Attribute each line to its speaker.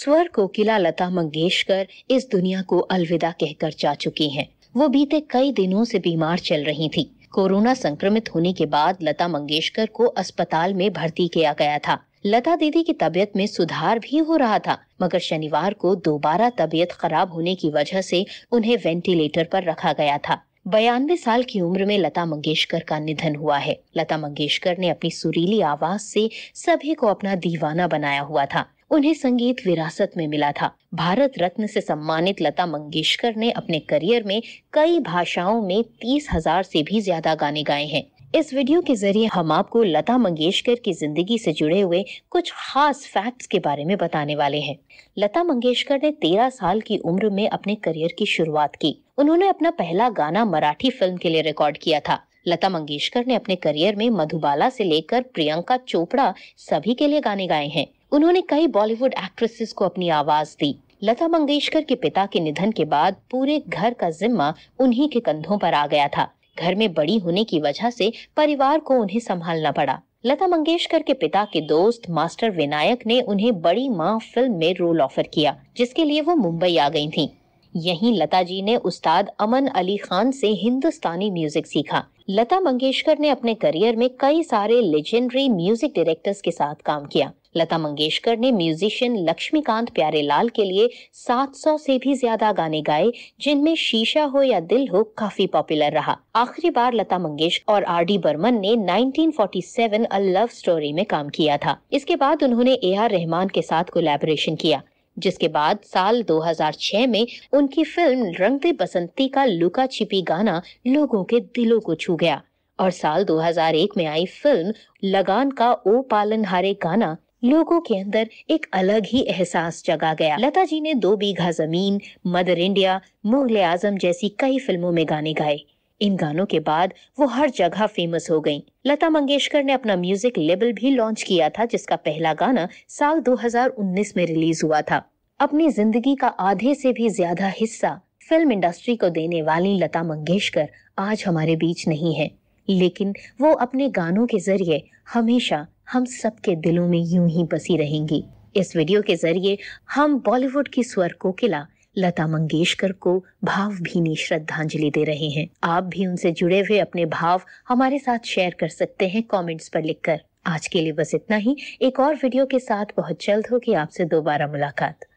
Speaker 1: स्वर कोकिला लता मंगेशकर इस दुनिया को अलविदा कहकर जा चुकी हैं। वो बीते कई दिनों से बीमार चल रही थी कोरोना संक्रमित होने के बाद लता मंगेशकर को अस्पताल में भर्ती किया गया था लता दीदी की तबीयत में सुधार भी हो रहा था मगर शनिवार को दोबारा तबीयत खराब होने की वजह से उन्हें वेंटिलेटर पर रखा गया था बयानवे साल की उम्र में लता मंगेशकर का निधन हुआ है लता मंगेशकर ने अपनी सुरीली आवाज से सभी को अपना दीवाना बनाया हुआ था उन्हें संगीत विरासत में मिला था भारत रत्न से सम्मानित लता मंगेशकर ने अपने करियर में कई भाषाओं में तीस हजार से भी ज्यादा गाने गाए हैं इस वीडियो के जरिए हम आपको लता मंगेशकर की जिंदगी से जुड़े हुए कुछ खास फैक्ट्स के बारे में बताने वाले हैं। लता मंगेशकर ने तेरह साल की उम्र में अपने करियर की शुरुआत की उन्होंने अपना पहला गाना मराठी फिल्म के लिए रिकॉर्ड किया था लता मंगेशकर ने अपने करियर में मधुबाला से लेकर प्रियंका चोपड़ा सभी के लिए गाने गाए हैं उन्होंने कई बॉलीवुड एक्ट्रेसेस को अपनी आवाज दी लता मंगेशकर के पिता के निधन के बाद पूरे घर का जिम्मा उन्हीं के कंधों पर आ गया था घर में बड़ी होने की वजह से परिवार को उन्हें संभालना पड़ा लता मंगेशकर के पिता के दोस्त मास्टर विनायक ने उन्हें बड़ी माँ फिल्म में रोल ऑफर किया जिसके लिए वो मुंबई आ गई थीं। यहीं लता जी ने उस्ताद अमन अली खान से हिंदुस्तानी म्यूजिक सीखा लता मंगेशकर ने अपने करियर में कई सारे लेजेंडरी म्यूजिक डायरेक्टर्स के साथ काम किया लता मंगेशकर ने म्यूजिशियन लक्ष्मीकांत प्यारेलाल के लिए 700 से भी ज्यादा गाने गाए जिनमें शीशा हो या दिल हो काफी पॉपुलर रहा आखिरी बार लता मंगेशकर और आर डी बर्मन ने 1947 अ लव स्टोरी में काम किया था इसके बाद उन्होंने ए आर रहमान के साथ कोलेबोरेशन किया जिसके बाद साल 2006 में उनकी फिल्म रंग दे बसंती का लुका छिपी गाना लोगों के दिलों को छू गया और साल 2001 में आई फिल्म लगान का ओ पालन हारे गाना लोगों के अंदर एक अलग ही एहसास जगा गया लता जी ने दो बीघा जमीन मदर इंडिया मुगल आजम जैसी कई फिल्मों में गाने गाए इन गानों के बाद वो हर जगह फेमस हो गईं। लता मंगेशकर ने अपना म्यूजिक लेबल भी लॉन्च किया था जिसका पहला गाना साल 2019 में रिलीज हुआ था अपनी जिंदगी का आधे से भी ज्यादा हिस्सा फिल्म इंडस्ट्री को देने वाली लता मंगेशकर आज हमारे बीच नहीं है लेकिन वो अपने गानों के जरिए हमेशा हम सबके दिलों में यूं ही बसी रहेंगी इस वीडियो के जरिए हम बॉलीवुड की स्वर कोकिला लता मंगेशकर को भावभीनी श्रद्धांजलि दे रहे हैं आप भी उनसे जुड़े हुए अपने भाव हमारे साथ शेयर कर सकते हैं कमेंट्स पर लिखकर आज के लिए बस इतना ही एक और वीडियो के साथ बहुत जल्द होगी आपसे दोबारा मुलाकात